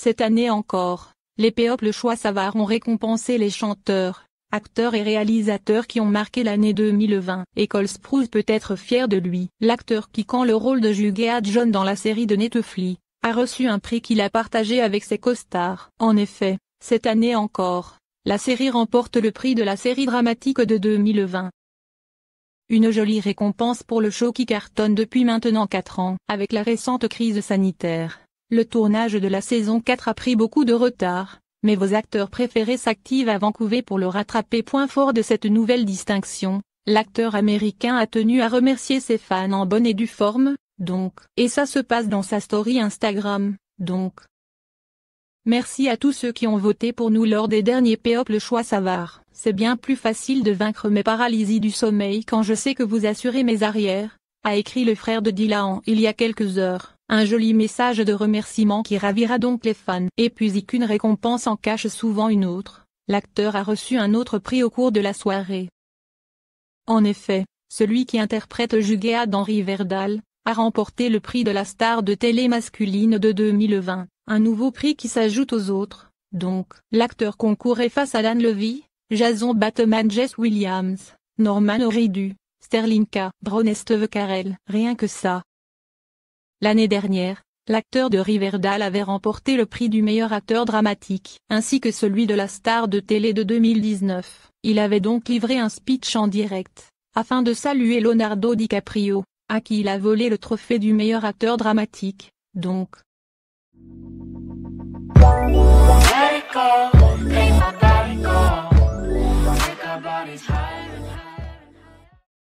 Cette année encore, les Le choix Savard ont récompensé les chanteurs, acteurs et réalisateurs qui ont marqué l'année 2020. Cole Sprouse peut être fier de lui. L'acteur qui quand le rôle de Jughead John dans la série de Netflix, a reçu un prix qu'il a partagé avec ses costards. En effet, cette année encore, la série remporte le prix de la série dramatique de 2020. Une jolie récompense pour le show qui cartonne depuis maintenant 4 ans. Avec la récente crise sanitaire, le tournage de la saison 4 a pris beaucoup de retard, mais vos acteurs préférés s'activent à Vancouver pour le rattraper. Point fort de cette nouvelle distinction, l'acteur américain a tenu à remercier ses fans en bonne et due forme, donc. Et ça se passe dans sa story Instagram, donc. Merci à tous ceux qui ont voté pour nous lors des derniers POP le choix Savard. C'est bien plus facile de vaincre mes paralysies du sommeil quand je sais que vous assurez mes arrières, a écrit le frère de Dylan il y a quelques heures. Un joli message de remerciement qui ravira donc les fans. Et puis qu'une récompense en cache souvent une autre, l'acteur a reçu un autre prix au cours de la soirée. En effet, celui qui interprète Jugea d'Henri Verdal, a remporté le prix de la star de télé masculine de 2020, un nouveau prix qui s'ajoute aux autres. Donc, l'acteur concourait face à Dan Levy, Jason Bateman Jess Williams, Norman Oridu, Sterling K. Brown Rien que ça, L'année dernière, l'acteur de Riverdale avait remporté le prix du meilleur acteur dramatique, ainsi que celui de la star de télé de 2019. Il avait donc livré un speech en direct, afin de saluer Leonardo DiCaprio, à qui il a volé le trophée du meilleur acteur dramatique, donc,